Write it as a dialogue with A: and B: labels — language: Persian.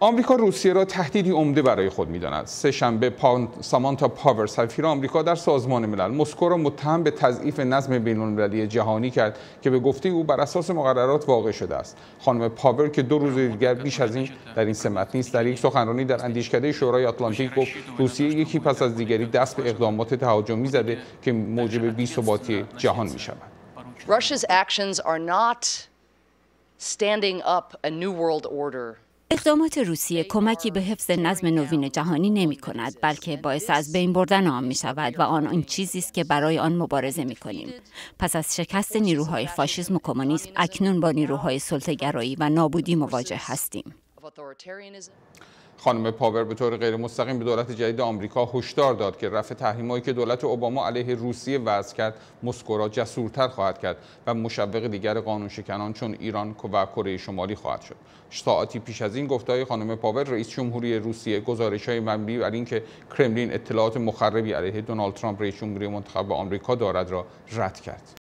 A: آمریکا روسیه را تهدیدی عمده برای خود میداند سه شنبه سامانتا پاور سفیر آمریکا در سازمان ملل مسکو را متهم به تضعیف نظم بین‌المللی جهانی کرد که به گفته او بر اساس مقررات واقع شده است خانم پاور که دو روز دیگر بیش از این در این سمت نیست در یک سخنرانی در اندیشکده شورای آتلانتیک گفت روسیه یکی پس از دیگری دست به اقدامات تهاجمی زده که موجب بی‌ثباتی جهان می‌شود
B: are not standing up a new world order
C: اقدامات روسیه کمکی به حفظ نظم نوین جهانی نمی کند بلکه باعث از بین بردن آن می شود و آن این چیزی است که برای آن مبارزه می کنیم. پس از شکست نیروهای فاشیسم و کمونیسم اکنون با نیروهای گرایی و نابودی مواجه هستیم.
A: خانم پاور به طور غیر مستقیم به دولت جدید آمریکا هشدار داد که رفع تحریمایی که دولت اوباما علیه روسیه وضع کرد مسکو را جسورتر خواهد کرد و مشوق دیگر قانون شکنان چون ایران و کره شمالی خواهد شد ساعتی پیش از این گفتهای خانم پاور رئیس جمهوری روسیه گزارش‌های مبنی بر اینکه کرملین اطلاعات مخربی علیه دونالد ترامپ رئیس جمهوری منتخب آمریکا دارد را رد کرد